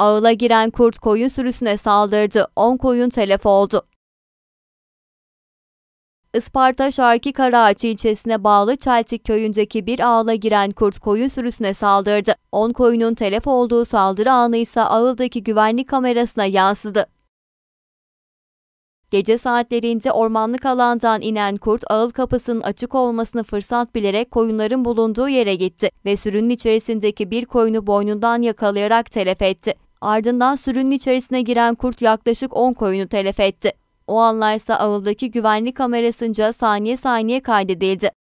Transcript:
Ağıla giren kurt koyun sürüsüne saldırdı. 10 koyun telef oldu. Isparta Şarki Karaağaç ilçesine bağlı Çeltik köyündeki bir ağla giren kurt koyun sürüsüne saldırdı. 10 koyunun telef olduğu saldırı anı ise ağıldaki güvenlik kamerasına yansıdı. Gece saatlerinde ormanlık alandan inen kurt ağıl kapısının açık olmasını fırsat bilerek koyunların bulunduğu yere gitti ve sürünün içerisindeki bir koyunu boynundan yakalayarak telef etti. Ardından sürünün içerisine giren kurt yaklaşık 10 koyunu telef etti. O anlarsa avıldaki güvenlik kamerasınca saniye saniye kaydedildi.